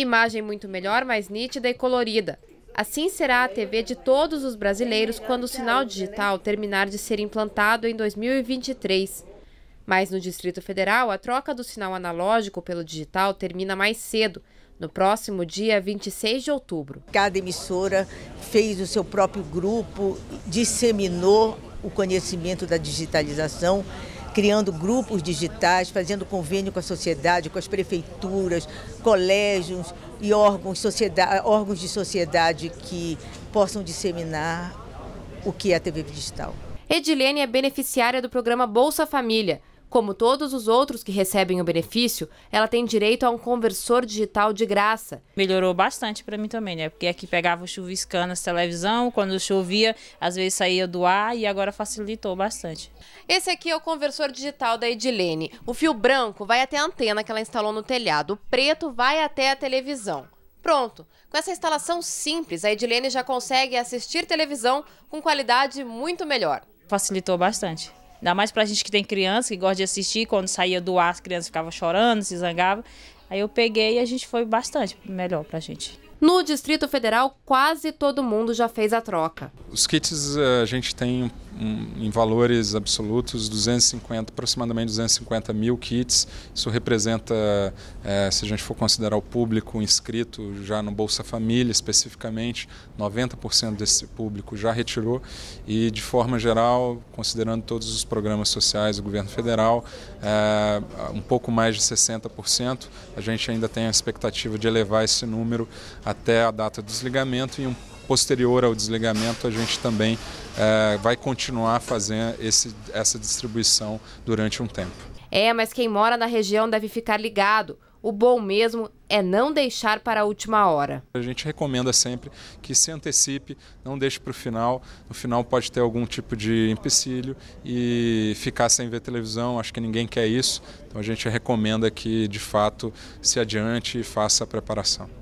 Imagem muito melhor, mais nítida e colorida. Assim será a TV de todos os brasileiros quando o sinal digital terminar de ser implantado em 2023. Mas no Distrito Federal, a troca do sinal analógico pelo digital termina mais cedo, no próximo dia 26 de outubro. Cada emissora fez o seu próprio grupo, disseminou o conhecimento da digitalização criando grupos digitais, fazendo convênio com a sociedade, com as prefeituras, colégios e órgãos, órgãos de sociedade que possam disseminar o que é a TV digital. Edilene é beneficiária do programa Bolsa Família. Como todos os outros que recebem o benefício, ela tem direito a um conversor digital de graça. Melhorou bastante para mim também, né? Porque aqui pegava chuviscando na televisão, quando chovia, às vezes saía do ar e agora facilitou bastante. Esse aqui é o conversor digital da Edilene. O fio branco vai até a antena que ela instalou no telhado, o preto vai até a televisão. Pronto! Com essa instalação simples, a Edilene já consegue assistir televisão com qualidade muito melhor. Facilitou bastante. Ainda mais pra gente que tem criança, que gosta de assistir. Quando saía do ar, as crianças ficavam chorando, se zangavam. Aí eu peguei e a gente foi bastante melhor pra gente. No Distrito Federal, quase todo mundo já fez a troca. Os kits eh, a gente tem um, em valores absolutos, 250, aproximadamente 250 mil kits. Isso representa, é, se a gente for considerar o público inscrito já no Bolsa Família especificamente, 90% desse público já retirou. E de forma geral, considerando todos os programas sociais do governo federal, é, um pouco mais de 60%. A gente ainda tem a expectativa de elevar esse número até a data do desligamento e um posterior ao desligamento, a gente também é, vai continuar fazendo esse, essa distribuição durante um tempo. É, mas quem mora na região deve ficar ligado. O bom mesmo é não deixar para a última hora. A gente recomenda sempre que se antecipe, não deixe para o final. No final pode ter algum tipo de empecilho e ficar sem ver televisão, acho que ninguém quer isso. Então a gente recomenda que de fato se adiante e faça a preparação.